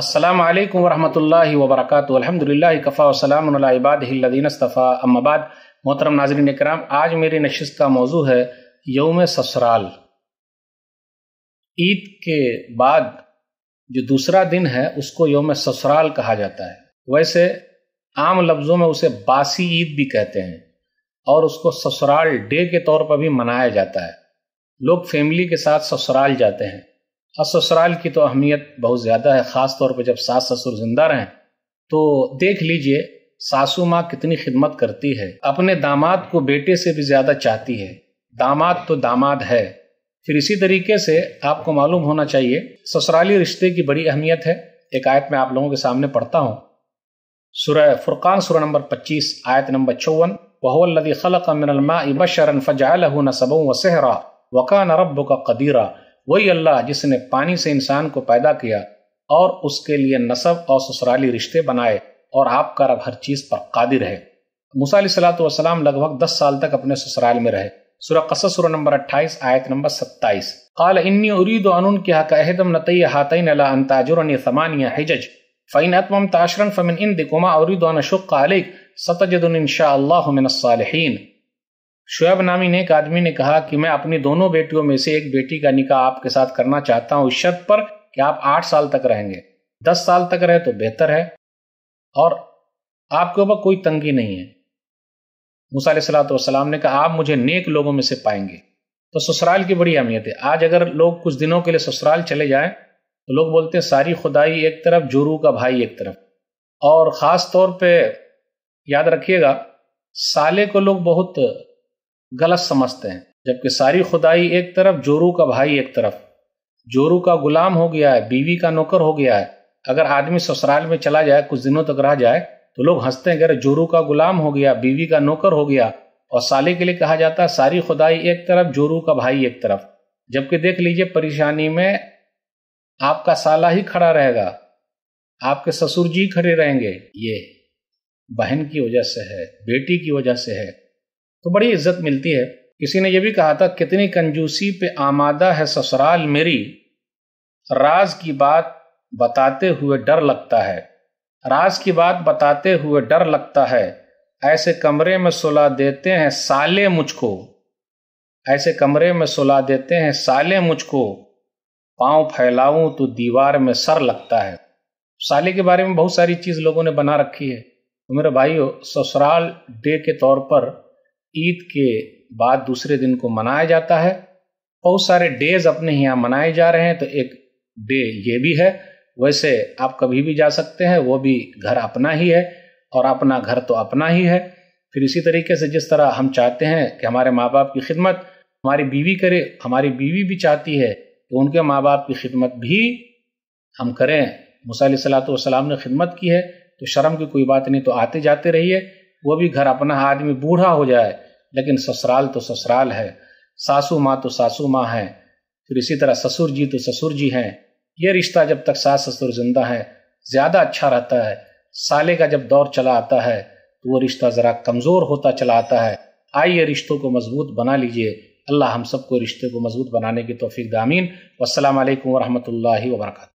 असलम वरहमल वबरक अलहमदिल्ला कफ़ा वसलामबादीनस्तफ़ा अम्माबाद मोहतरम नाजरन कराम आज मेरी नशस्त का मौजू है योम ससुराल ईद के बाद जो दूसरा दिन है उसको योम ससुराल कहा जाता है वैसे आम लफ्ज़ों में उसे बासी ईद भी कहते हैं और उसको ससुराल डे के तौर पर भी मनाया जाता है लोग फैमिली के साथ ससुराल जाते हैं और ससुराल की तो अहमियत बहुत ज़्यादा है ख़ास तौर पर जब सास ससुर जिंदा रहें तो देख लीजिए सासू माँ कितनी खिदमत करती है अपने दामाद को बेटे से भी ज़्यादा चाहती है दामाद तो दामाद है फिर इसी तरीके से आपको मालूम होना चाहिए ससुराली रिश्ते की बड़ी अहमियत है एक आयत में आप लोगों के सामने पढ़ता हूँ सुरह फुरकान सुरह नंबर 25 आयत नंबर चौवन वहवल्लदी खलक मिनलमा इबशरन फ़जाल नसबों व सहरा वकान रब का कदीरा वही अल्लाह जिसने पानी से इंसान को पैदा किया और उसके लिए नसब और ससुराली रिश्ते बनाए और आपका रब हर चीज पर कादिर है मूसा सलाम लगभग दस साल तक अपने ससुराल में रहे सुरा कस सुरा नंबर अट्ठाईस आयत नंबर सत्ताईस قال اني اريد ان انكح كاهدم نتي هاتين الا ان تاجرني ثمانيه حجج فان اتممت عشرا فمن عندكما اريد ان اشق عليك ستجد ان شاء الله من الصالحين शुएब नामी ने एक आदमी ने कहा कि मैं अपनी दोनों बेटियों में से एक बेटी का निकाह आपके साथ करना चाहता हूं इस शर्त पर कि आप आठ साल तक रहेंगे दस साल तक रहे तो बेहतर है और आपके ऊपर कोई तंगी नहीं है मूसा सलाम ने कहा आप मुझे नेक लोगों में से पाएंगे तो ससुराल की बड़ी अहमियत है आज अगर लोग कुछ दिनों के लिए ससुराल चले जाएं तो लोग बोलते हैं सारी खुदाई एक तरफ जोरू का भाई एक तरफ और ख़ास तौर पे याद रखिएगा साले को लोग बहुत गलत समझते हैं जबकि सारी खुदाई एक तरफ जोरू का भाई एक तरफ जोरू का गुलाम हो गया है बीवी का नौकर हो गया है अगर आदमी ससुराल में चला जाए कुछ दिनों तक रह जाए तो लोग हंसते हैं अगर जोरू का गुलाम हो गया बीवी का नौकर हो गया और साले के लिए कहा जाता है सारी खुदाई एक तरफ जोरू का भाई एक तरफ जबकि देख लीजिए परेशानी में आपका साला ही खड़ा रहेगा आपके ससुर जी खड़े रहेंगे ये बहन की वजह से है बेटी की वजह से है तो बड़ी इज्जत मिलती है किसी ने यह भी कहा था कितनी कंजूसी पे आमादा है ससुराल मेरी राज की बात बताते हुए डर लगता है राज की बात बताते हुए डर लगता है ऐसे कमरे में सुला देते हैं साले मुझको ऐसे कमरे में सुला देते हैं साले मुझको पाँव फैलाऊं तो दीवार में सर लगता है साले के बारे में बहुत सारी चीज़ लोगों ने बना रखी है तो मेरे भाइयों ससुराल डे के तौर पर ईद के बाद दूसरे दिन को मनाया जाता है बहुत सारे डेज अपने यहाँ मनाए जा रहे हैं तो एक डे ये भी है वैसे आप कभी भी जा सकते हैं वो भी घर अपना ही है और अपना घर तो अपना ही है फिर इसी तरीके से जिस तरह हम चाहते हैं कि हमारे माँ बाप की खिदमत हमारी बीवी करे हमारी बीवी भी चाहती है कि तो उनके माँ बाप की खिदमत भी हम करें मूसा सलात ने खिदमत की है तो शर्म की कोई बात नहीं तो आते जाते रहिए वो भी घर अपना आदमी बूढ़ा हो जाए लेकिन ससुराल तो ससुराल है सासू माँ तो सासू माँ है फिर इसी तरह ससुर जी तो ससुर जी हैं ये रिश्ता जब तक सास ससुर जिंदा है ज़्यादा अच्छा रहता है साले का जब दौर चला आता है तो वो रिश्ता ज़रा कमज़ोर होता चला आता है आइए रिश्तों को मजबूत बना लीजिए अल्लाह हम सबको रिश्ते को मजबूत बनाने की तोफ़ी दामीन वालकम वरहमल वर्का